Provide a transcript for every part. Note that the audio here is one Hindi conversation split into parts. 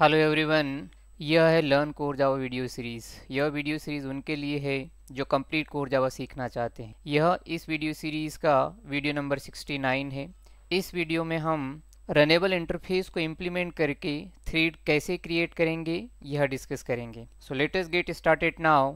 हेलो एवरीवन यह है learn core Java video series यह वीडियो सीरीज़ उनके लिए है जो कंप्लीट कोर जावा सीखना चाहते हैं यह इस वीडियो सीरीज़ का वीडियो नंबर 69 है इस वीडियो में हम रनेबल इंटरफेस को इम्प्लीमेंट करके थ्रीड कैसे क्रिएट करेंगे यह डिस्कस करेंगे so let's get started now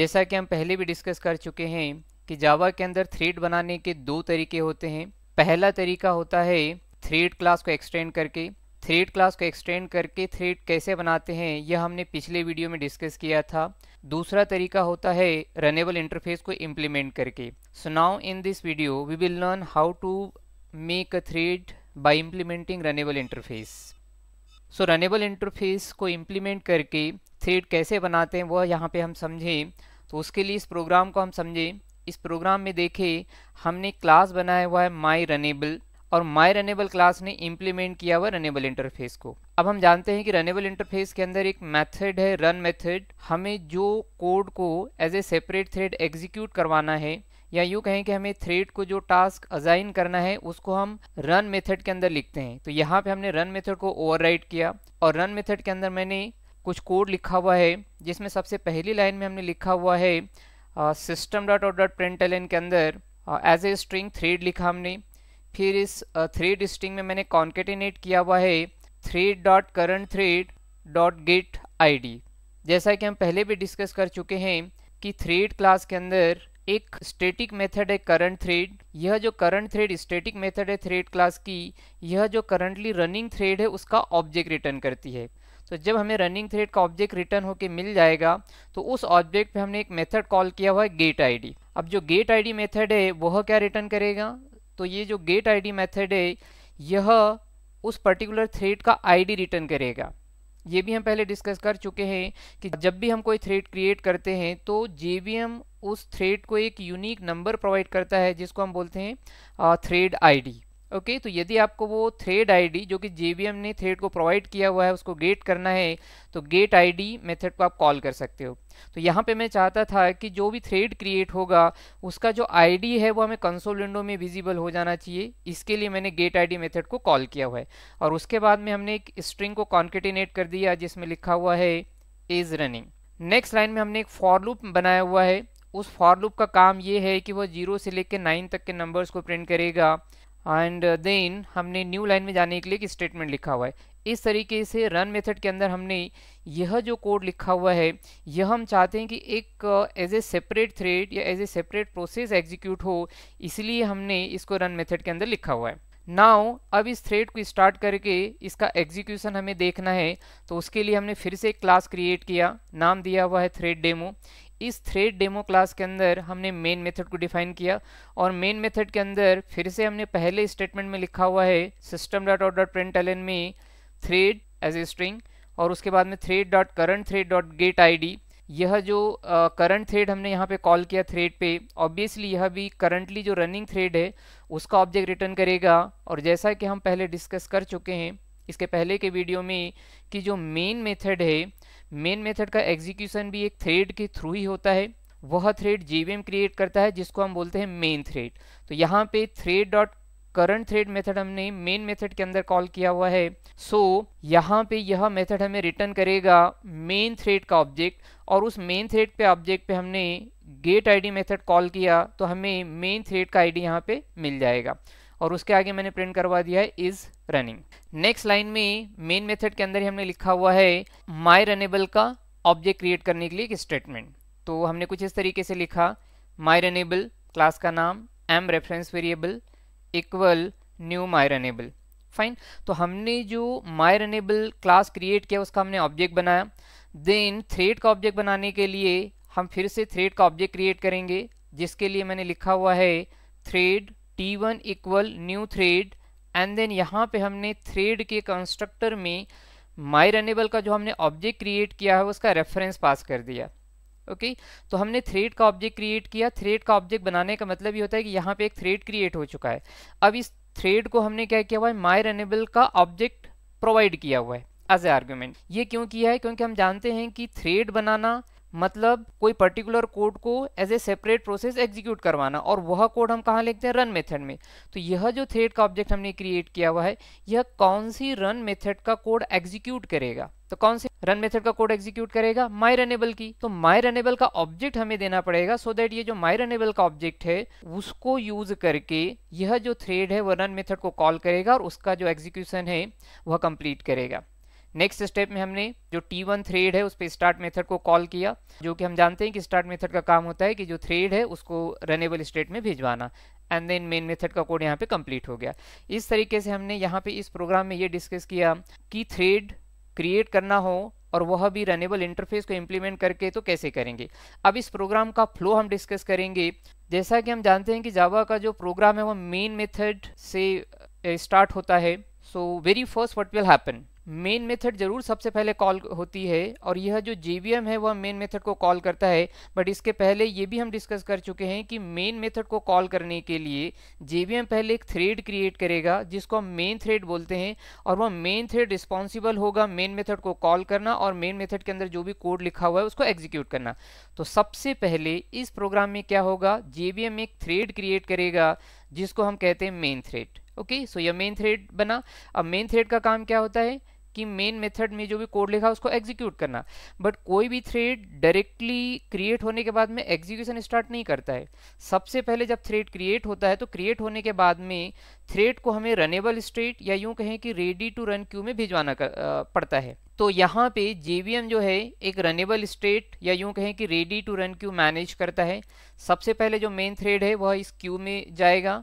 जैसा कि हम पहले भी डिस्कस कर चुके हैं कि जावा के अंदर थ्रीड बनाने के दो तरीके होते हैं पहला तरीका होता है थ्रीड क्लास को एक्सटेंड करके थ्रेड क्लास को एक्सटेंड करके थ्रेड कैसे बनाते हैं यह हमने पिछले वीडियो में डिस्कस किया था दूसरा तरीका होता है रनेबल इंटरफेस को इम्प्लीमेंट करके so now in this video we will learn how to make a thread by implementing runnable interface so runnable interface को इम्प्लीमेंट करके थ्रेड कैसे बनाते हैं वह यहाँ पर हम समझें तो उसके लिए इस प्रोग्राम को हम समझें इस प्रोग्राम में देखें हमने क्लास बनाया हुआ है माई रनेबल और माई रनेबल क्लास ने इम्प्लीमेंट किया हुआ रनेबल इंटरफेस को अब हम जानते हैं कि रनेबल इंटरफेस के अंदर एक मेथड है रन मेथड हमें जो कोड को as a separate thread execute करवाना है या यूँ कहें कि हमें थ्रेड को जो टास्क अजाइन करना है उसको हम रन मेथड के अंदर लिखते हैं तो यहाँ पे हमने रन मेथड को ओवरराइड किया और रन मेथड के अंदर मैंने कुछ कोड लिखा हुआ है जिसमें सबसे पहली लाइन में हमने लिखा हुआ है system dot out dot println के अंदर एज ए स्ट्रिंग थ्रेड लिखा हमने फिर इस थ्री डिस्टिंग में मैंने कॉन्केटिनेट किया हुआ है thread dot current thread dot get I जैसा कि हम पहले भी डिस्कस कर चुके हैं कि थ्रेड क्लास के अंदर एक स्टेटिक मेथड है करंट थ्रेड यह जो करंट थ्रेड स्टेटिक मेथड है थ्रेड क्लास की यह जो करंटली रनिंग थ्रेड है उसका ऑब्जेक्ट रिटर्न करती है तो जब हमें रनिंग थ्रेड का ऑब्जेक्ट रिटर्न होके मिल जाएगा तो उस ऑब्जेक्ट पे हमने एक मेथड कॉल किया हुआ है गेट आईडी अब जो गेट आईडी मेथड है वह क्या रिटर्न करेगा तो ये जो गेट आईडी मेथड है यह उस पर्टिकुलर थ्रेड का आईडी रिटर्न करेगा ये भी हम पहले डिस्कस कर चुके हैं कि जब भी हम कोई थ्रेड क्रिएट करते हैं तो जे उस थ्रेड को एक यूनिक नंबर प्रोवाइड करता है जिसको हम बोलते हैं थ्रेड आईडी ओके तो यदि आपको वो थ्रेड आईडी जो कि जेबीएम ने थ्रेड को प्रोवाइड किया हुआ है उसको गेट करना है तो गेट आईडी मेथड को आप कॉल कर सकते हो तो यहाँ पे मैं चाहता था कि जो भी थ्रेड क्रिएट होगा उसका जो आईडी है वो हमें कंसोल विंडो में विजिबल हो जाना चाहिए इसके लिए मैंने गेट आईडी मेथड को कॉल किया हुआ है और उसके बाद में हमने एक स्ट्रिंग को कॉन्केटिनेट कर दिया जिसमें लिखा हुआ है इज़ रनिंग नेक्स्ट लाइन में हमने एक फॉरलूप बनाया हुआ है उस फॉरलूप का काम ये है कि वह जीरो से लेकर नाइन तक के नंबर्स को प्रिंट करेगा एंड देन uh, हमने न्यू लाइन में जाने के लिए एक स्टेटमेंट लिखा हुआ है इस तरीके से रन मेथड के अंदर हमने यह जो कोड लिखा हुआ है यह हम चाहते हैं कि एक एज ए सेपरेट थ्रेड या as a separate process execute हो इसलिए हमने इसको रन मेथड के अंदर लिखा हुआ है नाउ अब इस थ्रेड को स्टार्ट करके इसका एग्जीक्यूशन हमें देखना है तो उसके लिए हमने फिर से एक क्लास क्रिएट किया नाम दिया हुआ है थ्रेड डेमो इस थ्रेड डेमो क्लास के अंदर हमने मेन मेथड को डिफाइन किया और मेन मेथड के अंदर फिर से हमने पहले स्टेटमेंट में लिखा हुआ है system dot out dot println में थ्रेड एज ए स्ट्रिंग और उसके बाद में thread dot current thread dot get I यह जो करंट uh, थ्रेड हमने यहाँ पे कॉल किया थ्रेड पे ऑब्वियसली यह भी करंटली जो रनिंग थ्रेड है उसका ऑब्जेक्ट रिटर्न करेगा और जैसा कि हम पहले डिस्कस कर चुके हैं इसके पहले के वीडियो में कि जो मेन मेथड है मेन मेथड का एग्जीक्यूशन भी एक थ्रेड के थ्रू ही होता है वह थ्रेड जीवीएम क्रिएट करता है जिसको हम बोलते हैं मेन थ्रेड तो यहाँ पे thread dot current thread method हमने मेन मेथड के अंदर कॉल किया हुआ है सो so, यहाँ पे यह मेथड हमें रिटर्न करेगा मेन थ्रेड का ऑब्जेक्ट और उस मेन थ्रेड पे ऑब्जेक्ट पे हमने गेट आईडी मेथड कॉल किया तो हमें मेन थ्रेड का आईडी यहाँ पे मिल जाएगा और उसके आगे मैंने प्रिंट करवा दिया है इज रनिंग नेक्स्ट लाइन में मेन मेथड के अंदर ही हमने लिखा हुआ है माई रनेबल का ऑब्जेक्ट क्रिएट करने के लिए एक स्टेटमेंट तो हमने कुछ इस तरीके से लिखा माई रनेबल क्लास का नाम M reference variable equal new my runnable fine तो हमने जो माई रनेबल क्लास क्रिएट किया उसका हमने ऑब्जेक्ट बनाया देन थ्रेड का ऑब्जेक्ट बनाने के लिए हम फिर से थ्रेड का ऑब्जेक्ट क्रिएट करेंगे जिसके लिए मैंने लिखा हुआ है thread T one equal new thread and then यहाँ पे हमने थ्रेड के कंस्ट्रक्टर में माई रनेबल का जो हमने ऑब्जेक्ट क्रिएट किया है उसका रेफरेंस पास कर दिया ओके okay? तो हमने थ्रेड का ऑब्जेक्ट क्रिएट किया थ्रेड का ऑब्जेक्ट बनाने का मतलब ये होता है कि यहाँ पे एक थ्रेड क्रिएट हो चुका है अब इस थ्रेड को हमने क्या किया हुआ है माई रनेबल का ऑब्जेक्ट प्रोवाइड किया हुआ है एज ए आर्ग्यूमेंट ये क्यों किया है क्योंकि हम जानते हैं कि थ्रेड बनाना मतलब कोई पर्टिकुलर कोड को as a separate process execute करवाना और वह कोड हम कहाँ लिखते हैं रन मेथड में तो यह जो थ्रेड का ऑब्जेक्ट हमने क्रिएट किया हुआ है यह कौन सी रन मेथड का कोड एग्जीक्यूट करेगा तो कौन सी रन मेथड का कोड एग्जीक्यूट करेगा माई रनेबल की तो माई रनेबल का ऑब्जेक्ट हमें देना पड़ेगा सो so देट ये जो माई रनेबल का ऑब्जेक्ट है उसको यूज करके यह जो थ्रेड है वह रन मेथड को कॉल करेगा और उसका जो एग्जीक्यूशन है वह कंप्लीट करेगा नेक्स्ट स्टेप में हमने जो टी वन थ्रेड है उस पर स्टार्ट मेथड को कॉल किया जो कि हम जानते हैं कि स्टार्ट मेथड का काम होता है कि जो थ्रेड है उसको रनेबल स्टेट में भिजवाना एंड देन मेन मेथड का कोड यहाँ पे कंप्लीट हो गया इस तरीके से हमने यहाँ पे इस प्रोग्राम में ये डिस्कस किया कि थ्रेड क्रिएट करना हो और वह भी रनेबल इंटरफेस को इम्प्लीमेंट करके तो कैसे करेंगे अब इस प्रोग्राम का फ्लो हम डिस्कस करेंगे जैसा कि हम जानते हैं कि जावा का जो प्रोग्राम है वह मेन मेथड से स्टार्ट होता है so very first what will happen main method जरूर सबसे पहले कॉल होती है और यह जो जे है वह मेन मेथड को कॉल करता है बट इसके पहले ये भी हम डिस्कस कर चुके हैं कि मेन मेथड को कॉल करने के लिए जे पहले एक थ्रेड क्रिएट करेगा जिसको हम मेन थ्रेड बोलते हैं और वह मेन थ्रेड रिस्पॉन्सिबल होगा मेन मेथड को कॉल करना और मेन मेथड के अंदर जो भी कोड लिखा हुआ है उसको एग्जीक्यूट करना तो सबसे पहले इस प्रोग्राम में क्या होगा जे एक थ्रेड क्रिएट करेगा जिसको हम कहते हैं मेन थ्रेड ओके सो यह मेन थ्रेड बना अब मेन थ्रेड का काम क्या होता है कि मेन मेथड में जो भी कोड लिखा उसको एग्जीक्यूट करना बट कोई भी थ्रेड डायरेक्टली क्रिएट होने के बाद में एग्जीक्यूशन स्टार्ट नहीं करता है सबसे पहले जब थ्रेड क्रिएट होता है तो क्रिएट होने के बाद में थ्रेड को हमें रनेबल स्टेट या यूं कहें कि रेडी टू रन क्यू में भिजवाना पड़ता है तो यहाँ पे जे जो है एक रनेबल स्टेट या यूं कहें कि ready to run queue manage करता है सबसे पहले जो मेन थ्रेड है वह इस क्यू में जाएगा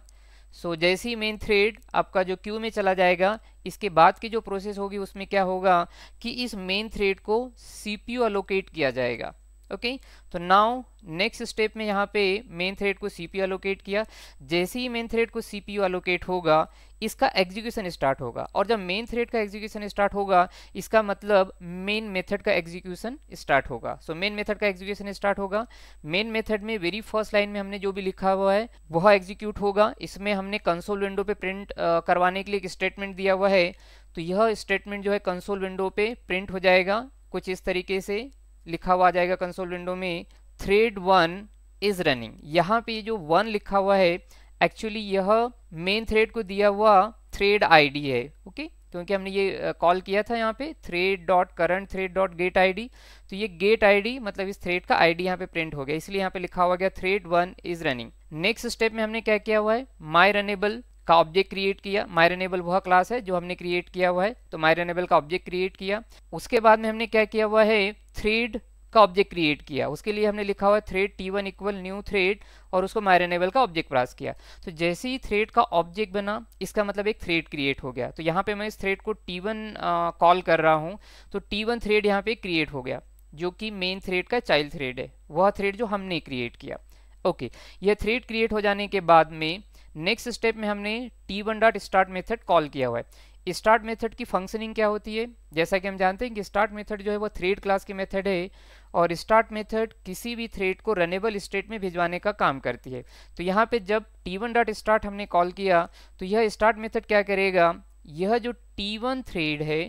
सो so, जैसे ही मेन थ्रेड आपका जो क्यू में चला जाएगा इसके बाद की जो प्रोसेस होगी उसमें क्या होगा कि इस मेन थ्रेड को सीपीयू अलोकेट किया जाएगा ओके okay? तो नाउ नेक्स्ट स्टेप में यहाँ पे मेन थ्रेड को सीपीयू अलोकेट किया जैसे ही मेन थ्रेड को सीपीयू अलोकेट होगा इसका एग्जीक्यूशन स्टार्ट होगा और जब मेन थ्रेड का एग्जीक्यूशन स्टार्ट होगा इसका मतलब मेन मेथड का एग्जीक्यूशन स्टार्ट होगा सो मेन मेथड का एग्जीक्यूशन स्टार्ट होगा मेन मेथड में वेरी फर्स्ट लाइन में हमने जो भी लिखा हुआ है वह एग्जीक्यूट होगा इसमें हमने कंसोल विंडो पे प्रिंट करवाने के लिए एक स्टेटमेंट दिया हुआ है तो यह स्टेटमेंट जो है कंसोल विंडो पे प्रिंट हो जाएगा कुछ इस तरीके से लिखा हुआ आ जाएगा कंसोल विंडो में थ्रेड वन इज रनिंग यहाँ पे जो वन लिखा हुआ है एक्चुअली यह मेन थ्रेड को दिया हुआ थ्रेड आईडी है ओके okay? क्योंकि हमने ये कॉल किया था यहाँ पे thread dot current thread dot get ID तो ये गेट आईडी मतलब इस थ्रेड का आईडी यहाँ पे प्रिंट हो गया इसलिए यहाँ पे लिखा हुआ गया thread one is running next step में हमने क्या किया हुआ है माई रनेबल का ऑब्जेक्ट क्रिएट किया माई रनेबल वह क्लास है जो हमने क्रिएट किया हुआ है तो माई रनेबल का ऑब्जेक्ट क्रिएट किया उसके बाद में हमने क्या किया हुआ है थ्रेड का ऑब्जेक्ट क्रिएट किया उसके लिए हमने लिखा हुआ thread T one equal new thread और उसको मायरेनेबल का ऑब्जेक्ट प्रास किया तो जैसे ही थ्रेड का ऑब्जेक्ट बना इसका मतलब एक थ्रेड क्रिएट हो गया तो यहाँ पे मैं इस थ्रेड को टी वन कॉल कर रहा हूँ तो टी वन थ्रेड यहाँ पे क्रिएट हो गया जो कि मेन थ्रेड का चाइल्ड थ्रेड है वह थ्रेड जो हमने क्रिएट किया ओके यह थ्रेड क्रिएट हो जाने के बाद में नेक्स्ट स्टेप में हमने T one dot start method call किया हुआ है स्टार्ट मेथड की फंक्शनिंग क्या होती है जैसा कि हम जानते हैं कि स्टार्ट मेथड जो है वो थ्रेड क्लास की मेथड है और स्टार्ट मेथड किसी भी थ्रेड को रनेबल स्टेट में भिजवाने का काम करती है तो यहाँ पे जब टी वन डॉट स्टार्ट हमने कॉल किया तो यह स्टार्ट मेथड क्या करेगा यह जो टी वन थ्रेड है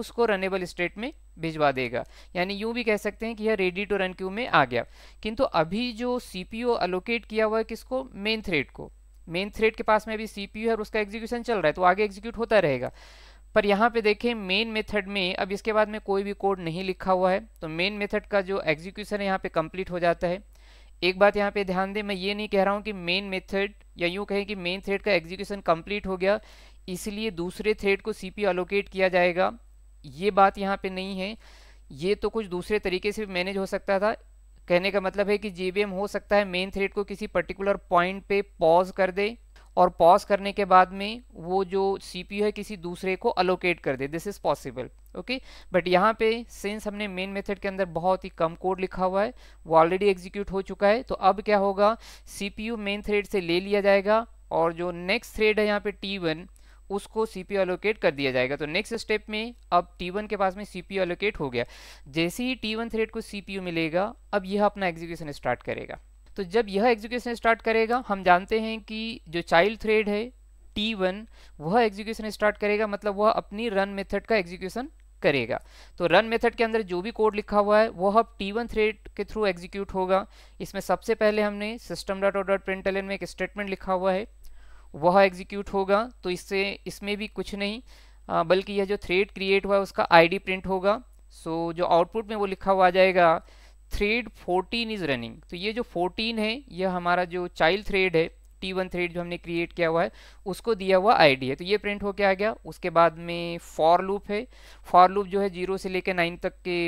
उसको रनेबल स्टेट में भिजवा देगा यानी यूं भी कह सकते हैं कि यह रेडी टू रन क्यू में आ गया किंतु अभी जो सी पी अलोकेट किया हुआ है किसको मेन थ्रेड को मेन थ्रेड के पास में अभी सी पी है और उसका एग्जीक्यूशन चल रहा है तो आगे एग्जीक्यूट होता रहेगा पर यहाँ पे देखें मेन मेथड में अब इसके बाद में कोई भी कोड नहीं लिखा हुआ है तो मेन मेथड का जो एग्जीक्यूशन है यहाँ पे कंप्लीट हो जाता है एक बात यहाँ पे ध्यान दें मैं ये नहीं कह रहा हूँ कि मेन मेथड या यूँ कहें कि मेन थ्रेड का एग्जीक्यूशन कंप्लीट हो गया इसलिए दूसरे थ्रेड को सी अलोकेट किया जाएगा ये बात यहाँ पर नहीं है ये तो कुछ दूसरे तरीके से मैनेज हो सकता था कहने का मतलब है कि जे हो सकता है मेन थ्रेड को किसी पर्टिकुलर पॉइंट पे पॉज कर दे और पॉज करने के बाद में वो जो सीपीयू है किसी दूसरे को अलोकेट कर दे this is possible okay but यहाँ पे सेंस हमने मेन मेथड के अंदर बहुत ही कम कोड लिखा हुआ है वो ऑलरेडी एग्जीक्यूट हो चुका है तो अब क्या होगा सीपीयू मेन थ्रेड से ले लिया जाएगा और जो नेक्स्ट थ्रेड है यहाँ पे टी उसको सी पी एलोकेट कर दिया जाएगा तो नेक्स्ट स्टेप में अब T1 के पास में सी पी एलोकेट हो गया जैसे ही T1 थ्रेड को सी पी मिलेगा अब यह अपना एग्जीक्यूशन स्टार्ट करेगा तो जब यह एग्जीक्यूशन स्टार्ट करेगा हम जानते हैं कि जो चाइल्ड थ्रेड है टी वन वह एग्जीक्यूशन स्टार्ट करेगा मतलब वह अपनी रन मेथड का एग्जीक्यूशन करेगा तो रन मेथड के अंदर जो भी कोड लिखा हुआ है वह अब टी वन थ्रेड के थ्रू एग्जीक्यूट होगा इसमें सबसे पहले हमने सिस्टम डॉट डॉट प्रिंट में एक स्टेटमेंट लिखा हुआ है वह एग्जीक्यूट होगा तो इससे इसमें भी कुछ नहीं बल्कि यह जो थ्रेड क्रिएट हुआ है उसका डी प्रिंट होगा सो so, जो आउटपुट में वो लिखा हुआ आ जाएगा थ्रेड 14 इज रनिंग तो ये जो 14 है ये हमारा जो चाइल्ड थ्रेड है टी वन थ्रेड जो हमने क्रिएट किया हुआ है उसको दिया हुआ आईडी है तो ये प्रिंट होके आ गया उसके बाद में फॉर लूप है फॉर लूप जो है जीरो से लेकर नाइन तक के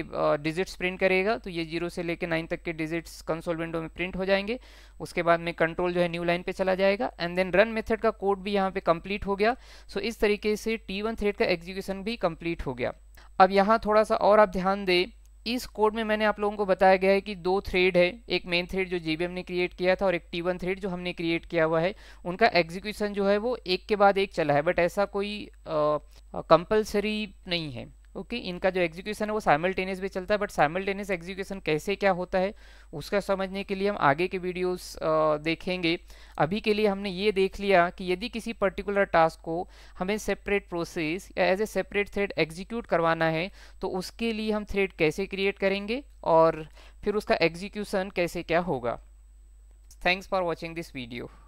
डिजिट्स प्रिंट करेगा तो ये जीरो से लेकर नाइन तक के डिजिट्स कंसोल विंडो में प्रिंट हो जाएंगे उसके बाद में कंट्रोल जो है न्यू लाइन पे चला जाएगा एंड देन रन मेथड का कोड भी यहाँ पे कंप्लीट हो गया सो so, इस तरीके से टी वन थ्रेड का एग्जीक्यूशन भी कंप्लीट हो गया अब यहाँ थोड़ा सा और आप ध्यान दें इस कोड में मैंने आप लोगों को बताया गया है कि दो थ्रेड है एक मेन थ्रेड जो जी ने क्रिएट किया था और एक टी थ्रेड जो हमने क्रिएट किया हुआ है उनका एग्जीक्यूशन जो है वो एक के बाद एक चला है बट ऐसा कोई कंपलसरी नहीं है ओके okay, इनका जो एग्जीक्यूशन है वो साइमल्टेनियस भी चलता है बट साइमल्टेनियस एग्जीक्यूशन कैसे क्या होता है उसका समझने के लिए हम आगे के वीडियोस देखेंगे अभी के लिए हमने ये देख लिया कि यदि किसी पर्टिकुलर टास्क को हमें सेपरेट प्रोसेस या as a separate thread execute करवाना है तो उसके लिए हम थ्रेड कैसे क्रिएट करेंगे और फिर उसका एग्जीक्यूशन कैसे क्या होगा thanks for watching this video